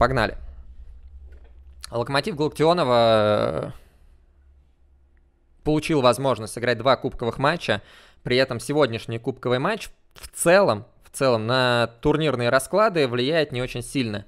Погнали. Локомотив Галактионова э, получил возможность сыграть два кубковых матча. При этом сегодняшний кубковый матч в целом, в целом на турнирные расклады влияет не очень сильно.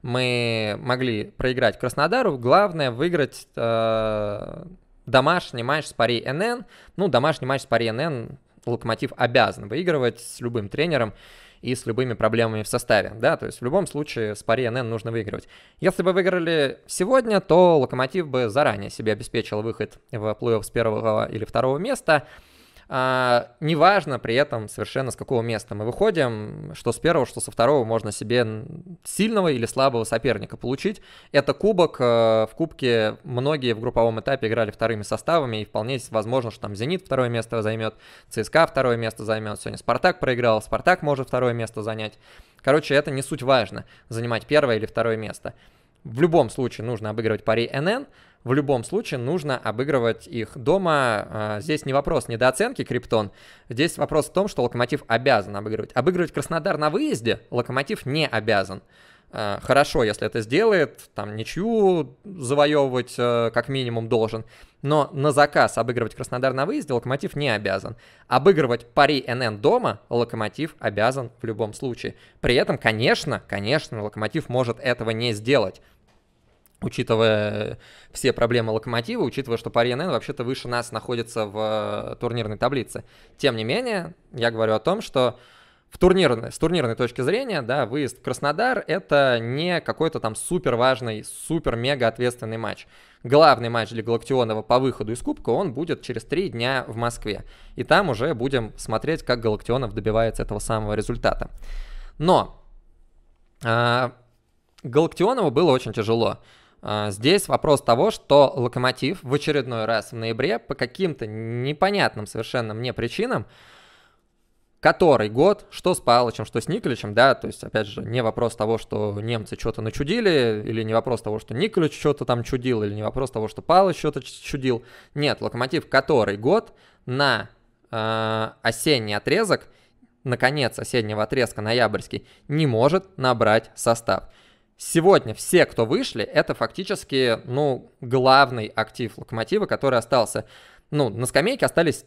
Мы могли проиграть Краснодару, главное выиграть э, домашний матч с Пари НН. Ну, домашний матч с Пари НН Локомотив обязан выигрывать с любым тренером и с любыми проблемами в составе, да, то есть в любом случае с пари НН нужно выигрывать. Если бы выиграли сегодня, то Локомотив бы заранее себе обеспечил выход в плей-офф с первого или второго места, а, неважно при этом совершенно с какого места мы выходим, что с первого, что со второго можно себе сильного или слабого соперника получить. Это кубок, э, в кубке многие в групповом этапе играли вторыми составами, и вполне возможно, что там «Зенит» второе место займет, ЦСКА второе место займет, сегодня «Спартак» проиграл, «Спартак» может второе место занять. Короче, это не суть важно, занимать первое или второе место. В любом случае нужно обыгрывать пари НН, в любом случае нужно обыгрывать их дома. А, здесь не вопрос недооценки Криптон, здесь вопрос в том, что Локомотив обязан обыгрывать. Обыгрывать Краснодар на выезде Локомотив не обязан. А, хорошо, если это сделает, там ничью завоевывать э, как минимум должен. Но на заказ обыгрывать Краснодар на выезде Локомотив не обязан. Обыгрывать пари НН дома Локомотив обязан в любом случае. При этом, конечно, конечно, Локомотив может этого не сделать учитывая все проблемы локомотива, учитывая, что Пари НН вообще-то выше нас находится в э, турнирной таблице. Тем не менее, я говорю о том, что в турнирной, с турнирной точки зрения, да, выезд в Краснодар — это не какой-то там супер важный, супер мега ответственный матч. Главный матч для Галактионова по выходу из Кубка, он будет через три дня в Москве. И там уже будем смотреть, как Галактионов добивается этого самого результата. Но э, Галактионову было очень тяжело. А, здесь вопрос того, что Локомотив в очередной раз в ноябре по каким-то непонятным совершенно мне причинам, который год, что с Павловичем, что с Николичем, да, то есть, опять же, не вопрос того, что немцы что-то начудили, или не вопрос того, что Николич что-то там чудил, или не вопрос того, что Павлович что-то чудил. Нет, Локомотив который год на э, осенний отрезок, наконец осеннего отрезка ноябрьский, не может набрать состав. Сегодня все, кто вышли, это фактически, ну, главный актив локомотива, который остался. Ну, на скамейке остались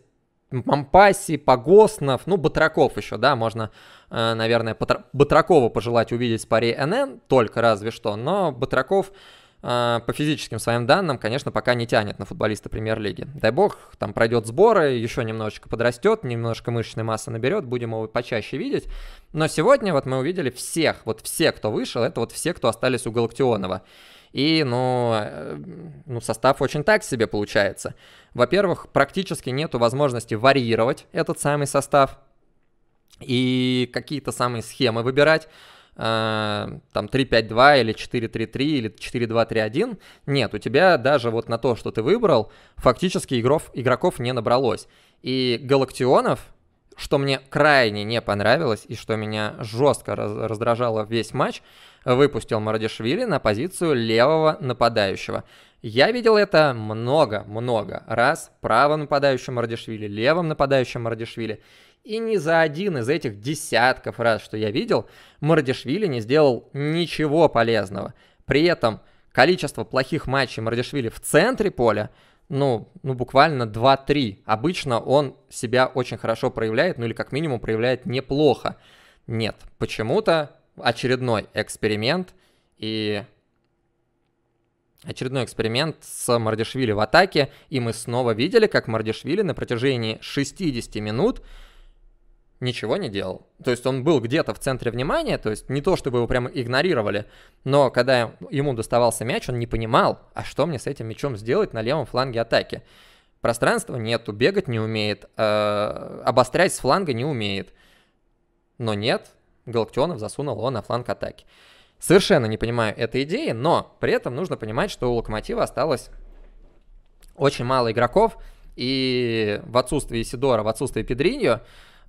Мампаси, Погоснов, ну, Батраков еще, да, можно, э, наверное, Батракова пожелать увидеть в паре НН, только разве что, но Батраков а, по физическим своим данным, конечно, пока не тянет на футболиста премьер-лиги. Дай бог, там пройдет сборы, еще немножечко подрастет, немножко мышечной массы наберет, будем его почаще видеть. Но сегодня вот мы увидели всех, вот все, кто вышел, это вот все, кто остались у Галактионова. И, ну, э, ну, состав очень так себе получается. Во-первых, практически нету возможности варьировать этот самый состав и какие-то самые схемы выбирать. Э, там 3-5-2 или 4-3-3 или 4-2-3-1. Нет, у тебя даже вот на то, что ты выбрал, фактически игров, игроков не набралось. И Галактионов, что мне крайне не понравилось и что меня жестко раз раздражало весь матч, выпустил Мардишвили на позицию левого нападающего. Я видел это много-много раз. Правым нападающим Мардишвили, левым нападающим Мардишвили. И ни за один из этих десятков раз, что я видел, Мардишвили не сделал ничего полезного. При этом количество плохих матчей Мардишвили в центре поля, ну, ну буквально 2-3. Обычно он себя очень хорошо проявляет, ну или как минимум проявляет неплохо. Нет, почему-то очередной эксперимент и очередной эксперимент с Мардишвили в атаке, и мы снова видели, как Мардишвили на протяжении 60 минут ничего не делал. То есть он был где-то в центре внимания, то есть не то, чтобы его прямо игнорировали, но когда ему доставался мяч, он не понимал, а что мне с этим мячом сделать на левом фланге атаки. Пространства нету, бегать не умеет, э, обострять с фланга не умеет. Но нет, Галактионов засунул его на фланг атаки. Совершенно не понимаю этой идеи, но при этом нужно понимать, что у Локомотива осталось очень мало игроков, и в отсутствии Сидора, в отсутствии Педриньо,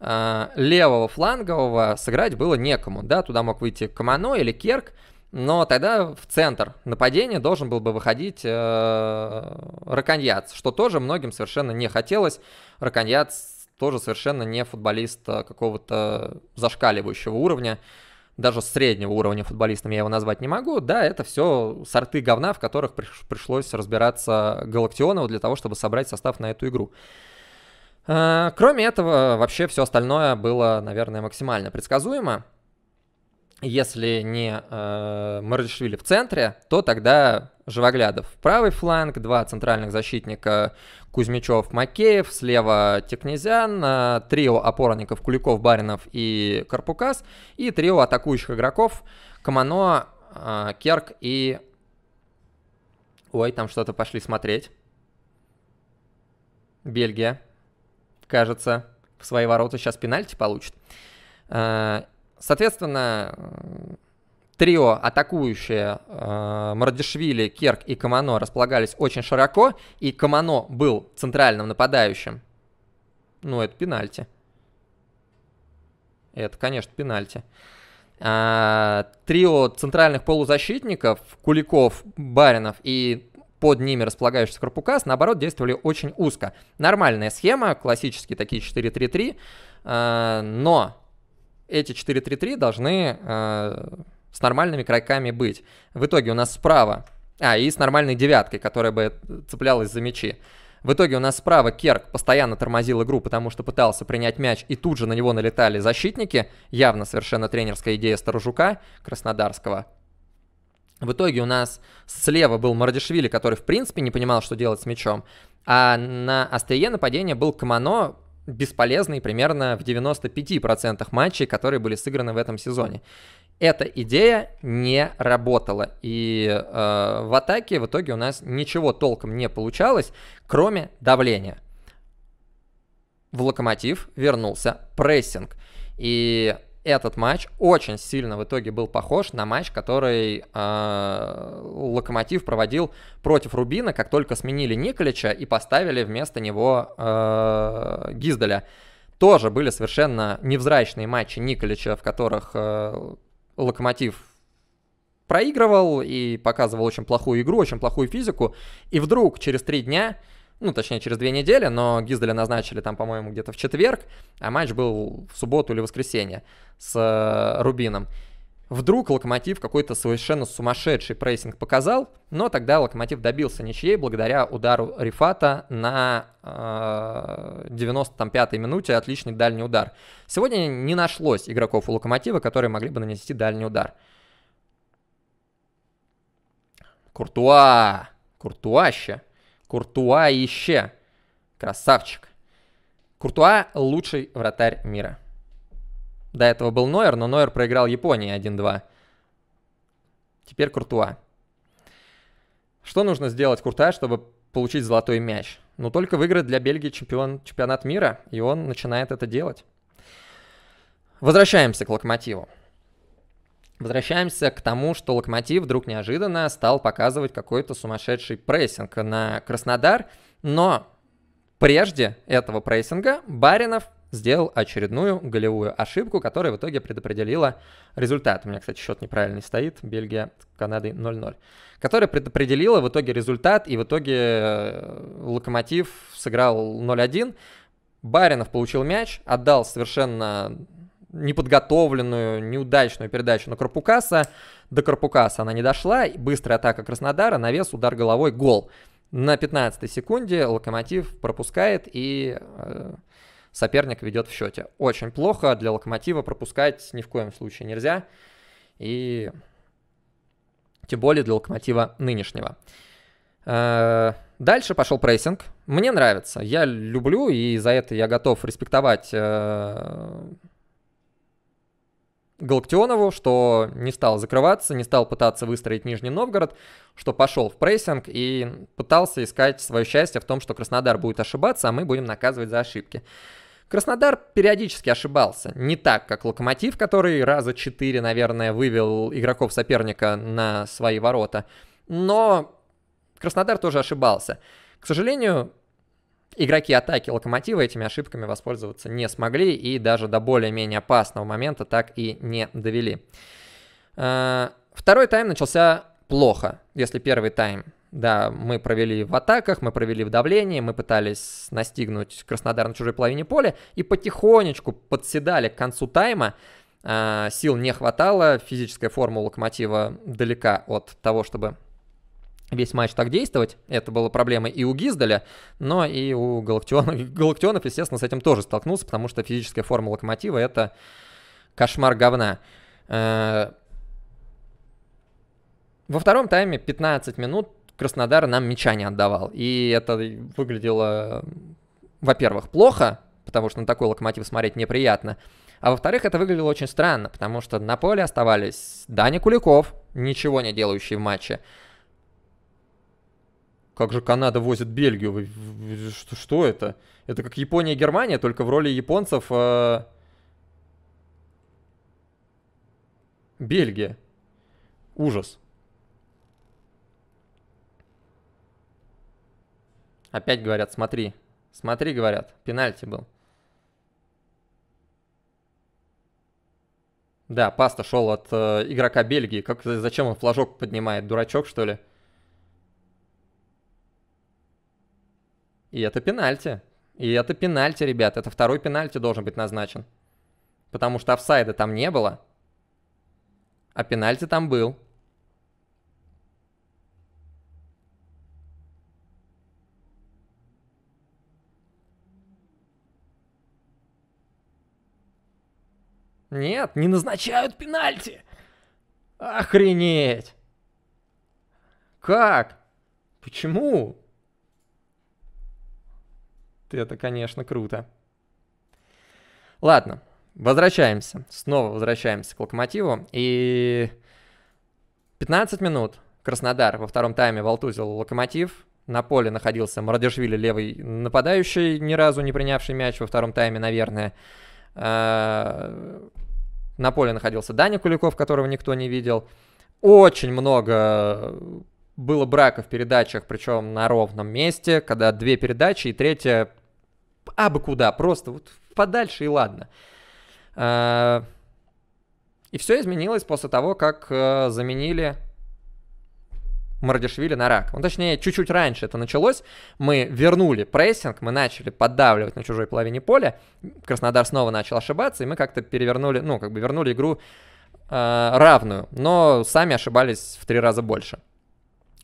а, левого флангового сыграть было некому, да, туда мог выйти Камано или Керк, но тогда в центр нападения должен был бы выходить э, Раконьяц, что тоже многим совершенно не хотелось. Раконьяц тоже совершенно не футболист э, какого-то зашкаливающего уровня, даже среднего уровня футболистом я его назвать не могу. Да, это все сорты говна, в которых приш- пришлось разбираться Галактионову для того, чтобы собрать состав на эту игру. Э, кроме этого, вообще все остальное было, наверное, максимально предсказуемо. Если не э, Марджишвили в центре, то тогда Живоглядов правый фланг, два центральных защитника Кузьмичев, Макеев, слева Текнезян, э, трио опорников Куликов, Баринов и Карпукас, и трио атакующих игроков Камано, э, Керк и... Ой, там что-то пошли смотреть. Бельгия кажется. В свои ворота сейчас пенальти получит. Э, соответственно, трио атакующие э, Мардишвили, Керк и Камано располагались очень широко, и Камано был центральным нападающим. Ну, это пенальти. Это, конечно, пенальти. А, трио центральных полузащитников Куликов, Баринов и под ними располагающийся корпукас, наоборот, действовали очень узко. Нормальная схема, классические такие 4-3-3, э, но эти 4-3-3 должны э, с нормальными крайками быть. В итоге у нас справа, а, и с нормальной девяткой, которая бы цеплялась за мячи. В итоге у нас справа Керк постоянно тормозил игру, потому что пытался принять мяч, и тут же на него налетали защитники. Явно совершенно тренерская идея Сторожука Краснодарского. В итоге у нас слева был Мардишвили, который в принципе не понимал, что делать с мячом, а на острие нападения был Камано, бесполезный примерно в 95% матчей, которые были сыграны в этом сезоне. Эта идея не работала, и э, в атаке в итоге у нас ничего толком не получалось, кроме давления. В локомотив вернулся прессинг, и этот матч очень сильно в итоге был похож на матч, который э, Локомотив проводил против Рубина, как только сменили Николича и поставили вместо него э, Гиздаля. Тоже были совершенно невзрачные матчи Николича, в которых э, Локомотив проигрывал и показывал очень плохую игру, очень плохую физику. И вдруг через три дня ну, точнее, через две недели, но Гизделя назначили там, по-моему, где-то в четверг, а матч был в субботу или воскресенье с э, Рубином. Вдруг Локомотив какой-то совершенно сумасшедший прессинг показал, но тогда Локомотив добился ничьей благодаря удару Рифата на э, 95-й минуте, отличный дальний удар. Сегодня не нашлось игроков у Локомотива, которые могли бы нанести дальний удар. Куртуа! Куртуаще! Куртуа еще. Красавчик. Куртуа – лучший вратарь мира. До этого был Нойер, но Нойер проиграл Японии 1-2. Теперь Куртуа. Что нужно сделать Куртуа, чтобы получить золотой мяч? Ну, только выиграть для Бельгии чемпион, чемпионат мира, и он начинает это делать. Возвращаемся к локомотиву. Возвращаемся к тому, что Локомотив вдруг неожиданно стал показывать какой-то сумасшедший прессинг на Краснодар, но прежде этого прессинга Баринов сделал очередную голевую ошибку, которая в итоге предопределила результат. У меня, кстати, счет неправильный стоит. Бельгия с Канадой 0-0. Которая предопределила в итоге результат, и в итоге э, Локомотив сыграл 0-1. Баринов получил мяч, отдал совершенно неподготовленную, неудачную передачу на Карпукаса. До Карпукаса она не дошла. Быстрая атака Краснодара, навес, удар головой, гол. На 15 секунде Локомотив пропускает и э, соперник ведет в счете. Очень плохо. Для Локомотива пропускать ни в коем случае нельзя. И тем более для Локомотива нынешнего. Э, дальше пошел прессинг. Мне нравится. Я люблю, и за это я готов респектовать э, Галактионову, что не стал закрываться, не стал пытаться выстроить Нижний Новгород, что пошел в прессинг и пытался искать свое счастье в том, что Краснодар будет ошибаться, а мы будем наказывать за ошибки. Краснодар периодически ошибался. Не так, как Локомотив, который раза четыре, наверное, вывел игроков соперника на свои ворота. Но Краснодар тоже ошибался. К сожалению, Игроки атаки Локомотива этими ошибками воспользоваться не смогли и даже до более-менее опасного момента так и не довели. Э, второй тайм начался плохо, если первый тайм. Да, мы провели в атаках, мы провели в давлении, мы пытались настигнуть Краснодар на чужой половине поля и потихонечку подседали к концу тайма. Э, сил не хватало, физическая форма Локомотива далека от того, чтобы весь матч так действовать. Это было проблемой и у Гиздаля, но и у Галактионов. Галактионов, естественно, с этим тоже столкнулся, потому что физическая форма локомотива — это кошмар говна. Э, во втором тайме 15 минут Краснодар нам мяча не отдавал. И это выглядело, во-первых, плохо, потому что на такой локомотив смотреть неприятно. А во-вторых, это выглядело очень странно, потому что на поле оставались Даня Куликов, ничего не делающий в матче, как же Канада возит Бельгию? что, что это? Это как Япония и Германия, только в роли японцев... Э... Бельгия. Ужас. Опять говорят, смотри. Смотри, говорят, пенальти был. Да, паста шел от э, игрока Бельгии. Как, зачем он флажок поднимает? Дурачок, что ли? И это пенальти. И это пенальти, ребят. Это второй пенальти должен быть назначен. Потому что офсайда там не было. А пенальти там был. Нет, не назначают пенальти. Охренеть. Как? Почему? это, конечно, круто. Ладно, возвращаемся. Снова возвращаемся к Локомотиву. И 15 минут Краснодар во втором тайме волтузил Локомотив. На поле находился Мардешвили, левый нападающий, ни разу не принявший мяч во втором тайме, наверное. А, на поле находился Даня Куликов, которого никто не видел. Очень много было брака в передачах, причем на ровном месте, когда две передачи и третья абы куда, просто вот подальше и ладно. А, и все изменилось после того, как э, заменили Мардишвили на рак. Ну, точнее, чуть-чуть раньше это началось. Мы вернули прессинг, мы начали поддавливать на чужой половине поля. Краснодар снова начал ошибаться, и мы как-то перевернули, ну, как бы вернули игру э, равную, но сами ошибались в три раза больше.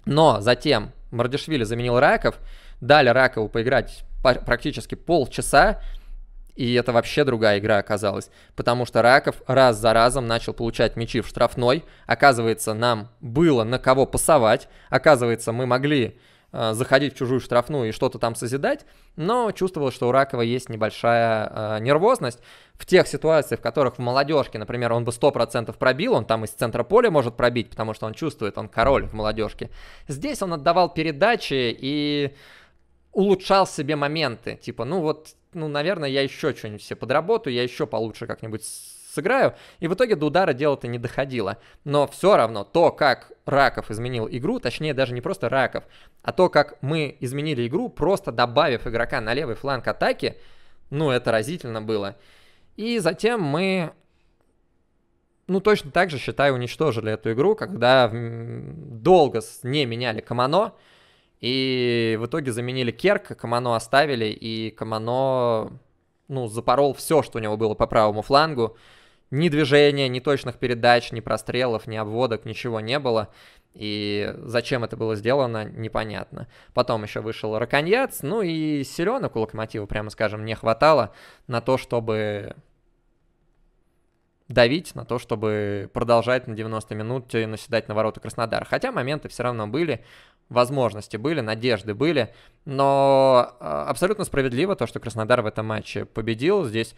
Но затем Мардишвили заменил Раков, дали Ракову поиграть практически полчаса, и это вообще другая игра оказалась, потому что Раков раз за разом начал получать мячи в штрафной, оказывается, нам было на кого пасовать, оказывается, мы могли э, заходить в чужую штрафную и что-то там созидать, но чувствовал, что у Ракова есть небольшая э, нервозность. В тех ситуациях, в которых в молодежке, например, он бы 100% пробил, он там из центра поля может пробить, потому что он чувствует, он король в молодежке. Здесь он отдавал передачи и улучшал себе моменты. Типа, ну вот, ну, наверное, я еще что-нибудь себе подработаю, я еще получше как-нибудь сыграю. И в итоге до удара дело-то не доходило. Но все равно то, как Раков изменил игру, точнее даже не просто Раков, а то, как мы изменили игру, просто добавив игрока на левый фланг атаки, ну, это разительно было. И затем мы, ну, точно так же, считаю, уничтожили эту игру, когда долго не меняли Камано, и в итоге заменили Керк, Камано оставили, и Камано, ну, запорол все, что у него было по правому флангу. Ни движения, ни точных передач, ни прострелов, ни обводок, ничего не было. И зачем это было сделано, непонятно. Потом еще вышел Раконьяц, ну и селенок у Локомотива, прямо скажем, не хватало на то, чтобы давить на то, чтобы продолжать на 90 минут наседать на ворота Краснодара. Хотя моменты все равно были, возможности были, надежды были, но а, абсолютно справедливо то, что Краснодар в этом матче победил. Здесь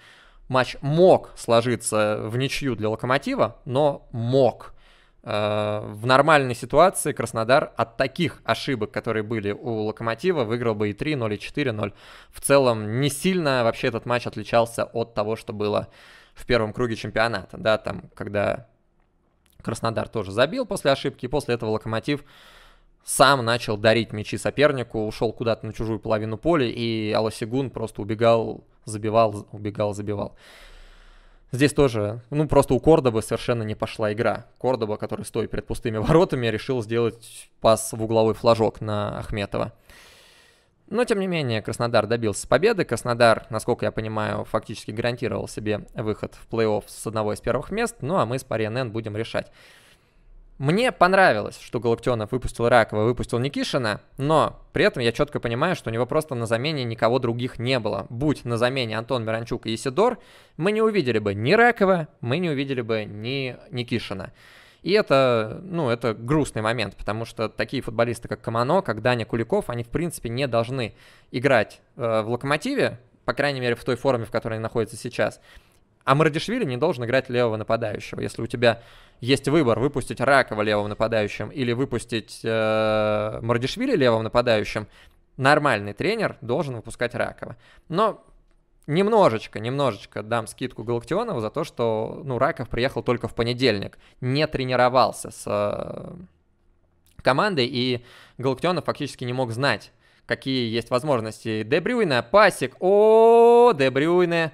матч мог сложиться в ничью для Локомотива, но мог. А, в нормальной ситуации Краснодар от таких ошибок, которые были у Локомотива, выиграл бы и 3-0, и 4-0. В целом не сильно вообще этот матч отличался от того, что было в первом круге чемпионата, да, там, когда Краснодар тоже забил после ошибки, и после этого Локомотив сам начал дарить мячи сопернику, ушел куда-то на чужую половину поля, и Алосигун просто убегал, забивал, убегал, забивал. Здесь тоже, ну, просто у Кордобы совершенно не пошла игра. Кордоба, который стоит перед пустыми воротами, решил сделать пас в угловой флажок на Ахметова. Но, тем не менее, Краснодар добился победы. Краснодар, насколько я понимаю, фактически гарантировал себе выход в плей-офф с одного из первых мест. Ну, а мы с Пари будем решать. Мне понравилось, что Галактионов выпустил Ракова, выпустил Никишина, но при этом я четко понимаю, что у него просто на замене никого других не было. Будь на замене Антон Миранчук и Исидор, мы не увидели бы ни Ракова, мы не увидели бы ни Никишина. И это, ну, это грустный момент, потому что такие футболисты, как Камано, как Даня Куликов, они, в принципе, не должны играть э, в «Локомотиве», по крайней мере, в той форме, в которой они находятся сейчас. А Мардишвили не должен играть левого нападающего. Если у тебя есть выбор выпустить Ракова левым нападающим или выпустить э, Мардишвили левым нападающим, нормальный тренер должен выпускать Ракова. Но Немножечко, немножечко дам скидку Галактионову за то, что ну, Раков приехал только в понедельник, не тренировался с э, командой, и Галактионов фактически не мог знать, какие есть возможности. Дебрюйна, пасик, о, Дебрюйна.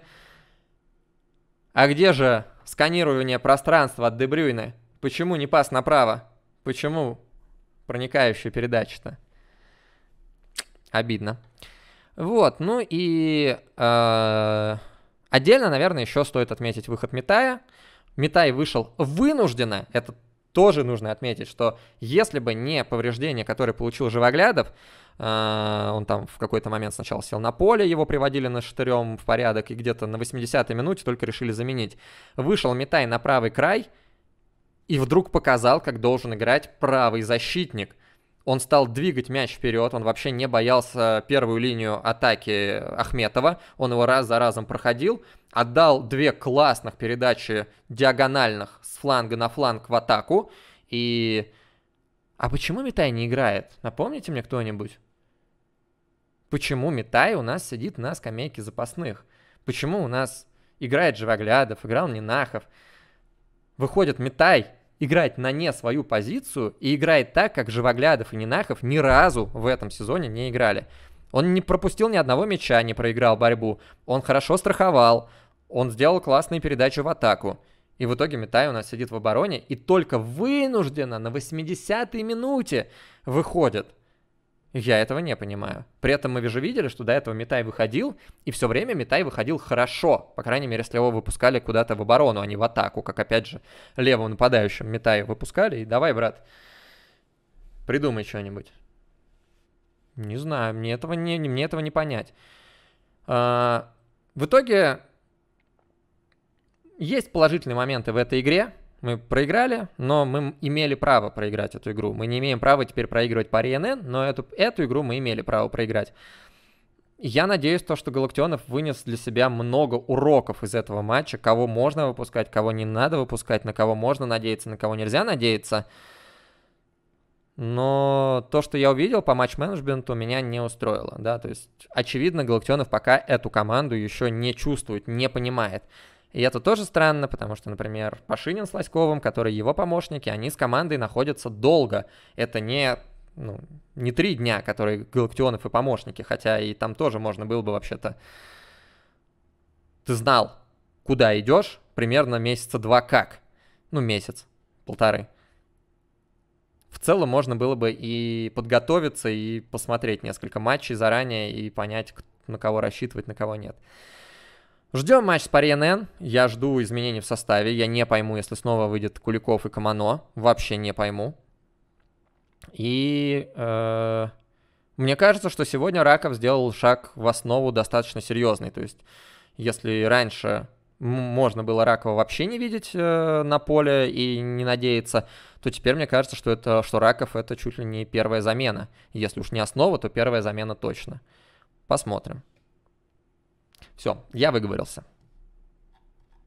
А где же сканирование пространства от Дебрюйна? Почему не пас направо? Почему проникающая передача-то? Обидно. Вот, ну и э, отдельно, наверное, еще стоит отметить выход Митая. Митай вышел вынужденно, это тоже нужно отметить, что если бы не повреждение, которое получил Живоглядов, э, он там в какой-то момент сначала сел на поле, его приводили на штырем в порядок, и где-то на 80-й минуте только решили заменить. Вышел Митай на правый край и вдруг показал, как должен играть правый защитник – он стал двигать мяч вперед, он вообще не боялся первую линию атаки Ахметова. Он его раз за разом проходил, отдал две классных передачи диагональных с фланга на фланг в атаку. И... А почему Митай не играет? Напомните мне кто-нибудь. Почему Митай у нас сидит на скамейке запасных? Почему у нас играет Живоглядов, играл Нинахов? Выходит Митай, играть на не свою позицию и играет так, как Живоглядов и Нинахов ни разу в этом сезоне не играли. Он не пропустил ни одного мяча, не проиграл борьбу. Он хорошо страховал. Он сделал классные передачи в атаку. И в итоге Метай у нас сидит в обороне и только вынужденно на 80-й минуте выходит. Я этого не понимаю. При этом мы же видели, что до этого Митай выходил, и все время Митай выходил хорошо. По крайней мере, если его выпускали куда-то в оборону, а не в атаку, как, опять же, левым нападающим Митай выпускали. И давай, брат, придумай что-нибудь. Не знаю, мне этого не, мне этого не понять. А, в итоге есть положительные моменты в этой игре мы проиграли, но мы имели право проиграть эту игру. Мы не имеем права теперь проигрывать по РНН, но эту, эту игру мы имели право проиграть. Я надеюсь, то, что Галактионов вынес для себя много уроков из этого матча, кого можно выпускать, кого не надо выпускать, на кого можно надеяться, на кого нельзя надеяться. Но то, что я увидел по матч-менеджменту, меня не устроило, да, то есть, очевидно, Галактионов пока эту команду еще не чувствует, не понимает. И это тоже странно, потому что, например, Пашинин с Лоськовым, которые его помощники, они с командой находятся долго. Это не ну, не три дня, которые Галактионов и помощники, хотя и там тоже можно было бы вообще-то... Ты знал, куда идешь, примерно месяца два как. Ну, месяц, полторы. В целом можно было бы и подготовиться, и посмотреть несколько матчей заранее, и понять, на кого рассчитывать, на кого нет. Ждем матч с Парьенен. Я жду изменений в составе. Я не пойму, если снова выйдет Куликов и Камано. Вообще не пойму. И э, мне кажется, что сегодня Раков сделал шаг в основу достаточно серьезный. То есть, если раньше можно было Ракова вообще не видеть э, на поле и не надеяться, то теперь мне кажется, что, это, что Раков это чуть ли не первая замена. Если уж не основа, то первая замена точно. Посмотрим. Все, я выговорился.